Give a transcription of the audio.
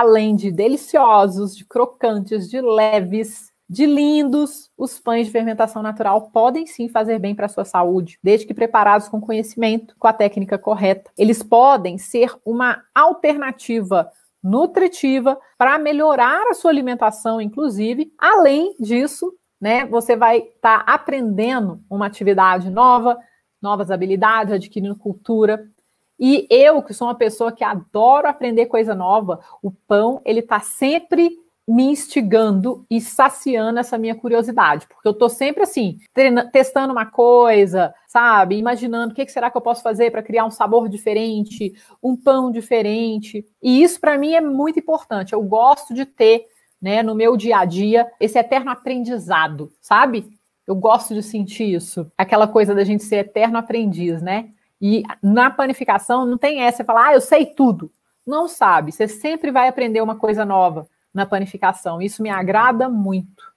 além de deliciosos, de crocantes, de leves, de lindos, os pães de fermentação natural podem sim fazer bem para a sua saúde, desde que preparados com conhecimento, com a técnica correta. Eles podem ser uma alternativa nutritiva para melhorar a sua alimentação, inclusive. Além disso, né, você vai estar tá aprendendo uma atividade nova, novas habilidades, adquirindo cultura. E eu, que sou uma pessoa que adoro aprender coisa nova, o pão, ele tá sempre me instigando e saciando essa minha curiosidade, porque eu tô sempre assim, testando uma coisa, sabe? Imaginando o que, que será que eu posso fazer para criar um sabor diferente, um pão diferente. E isso para mim é muito importante. Eu gosto de ter, né, no meu dia a dia esse eterno aprendizado, sabe? Eu gosto de sentir isso, aquela coisa da gente ser eterno aprendiz, né? E na panificação não tem essa, Você fala, ah, eu sei tudo. Não sabe, você sempre vai aprender uma coisa nova na panificação. Isso me agrada muito.